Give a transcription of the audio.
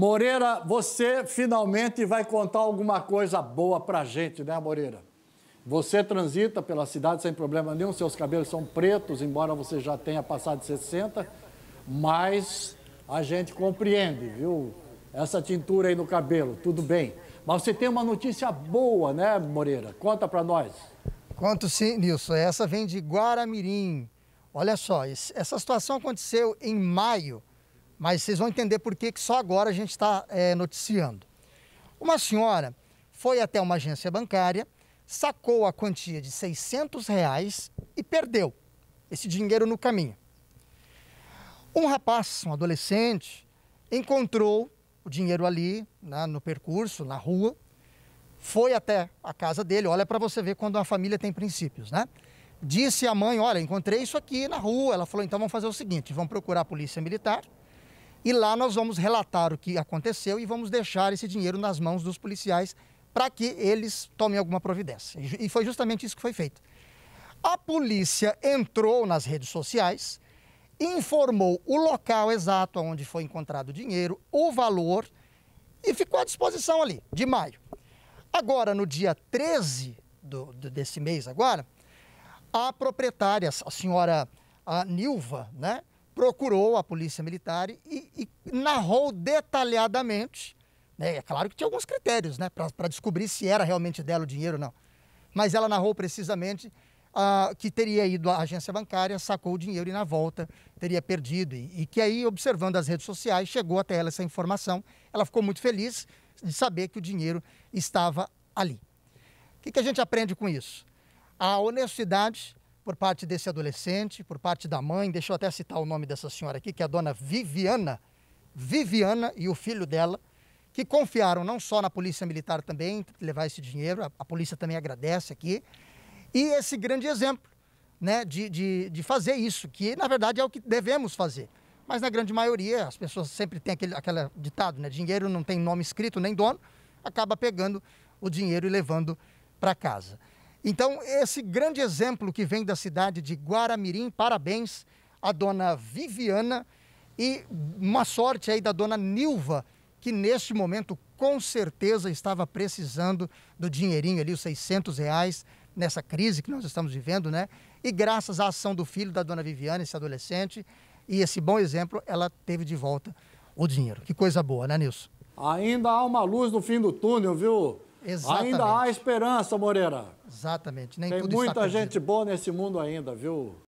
Moreira, você finalmente vai contar alguma coisa boa pra gente, né, Moreira? Você transita pela cidade sem problema nenhum, seus cabelos são pretos, embora você já tenha passado de 60, mas a gente compreende, viu? Essa tintura aí no cabelo, tudo bem. Mas você tem uma notícia boa, né, Moreira? Conta pra nós. Conto sim, Nilson. Essa vem de Guaramirim. Olha só, essa situação aconteceu em maio mas vocês vão entender por que, só agora a gente está é, noticiando. Uma senhora foi até uma agência bancária, sacou a quantia de 600 reais e perdeu esse dinheiro no caminho. Um rapaz, um adolescente, encontrou o dinheiro ali, né, no percurso, na rua, foi até a casa dele, olha para você ver quando uma família tem princípios, né? Disse à mãe, olha, encontrei isso aqui na rua. Ela falou, então vamos fazer o seguinte, vamos procurar a polícia militar, e lá nós vamos relatar o que aconteceu e vamos deixar esse dinheiro nas mãos dos policiais para que eles tomem alguma providência. E foi justamente isso que foi feito. A polícia entrou nas redes sociais, informou o local exato onde foi encontrado o dinheiro, o valor e ficou à disposição ali, de maio. Agora, no dia 13 do, do, desse mês agora, a proprietária, a senhora a Nilva, né, procurou a polícia militar e, e narrou detalhadamente. Né? É claro que tinha alguns critérios né? para descobrir se era realmente dela o dinheiro ou não. Mas ela narrou precisamente ah, que teria ido à agência bancária, sacou o dinheiro e na volta teria perdido. E, e, que aí, observando as redes sociais, chegou até ela essa informação. Ela ficou muito feliz de saber que o dinheiro estava ali. O que, que a gente aprende com isso? A honestidade por parte desse adolescente, por parte da mãe. Deixa eu até citar o nome dessa senhora aqui, que é a dona Viviana. Viviana e o filho dela, que confiaram não só na Polícia Militar também, levar esse dinheiro, a, a polícia também agradece aqui. E esse grande exemplo né, de, de, de fazer isso, que na verdade é o que devemos fazer. Mas na grande maioria, as pessoas sempre têm aquele, aquele ditado, né? Dinheiro não tem nome escrito nem dono, acaba pegando o dinheiro e levando para casa. Então, esse grande exemplo que vem da cidade de Guaramirim, parabéns à dona Viviana e uma sorte aí da dona Nilva, que neste momento com certeza estava precisando do dinheirinho ali, os 600 reais, nessa crise que nós estamos vivendo, né? E graças à ação do filho da dona Viviana, esse adolescente, e esse bom exemplo, ela teve de volta o dinheiro. Que coisa boa, né, Nilson? Ainda há uma luz no fim do túnel, viu? Exatamente. Ainda há esperança, Moreira. Exatamente. Nem Tem muita gente boa nesse mundo ainda, viu?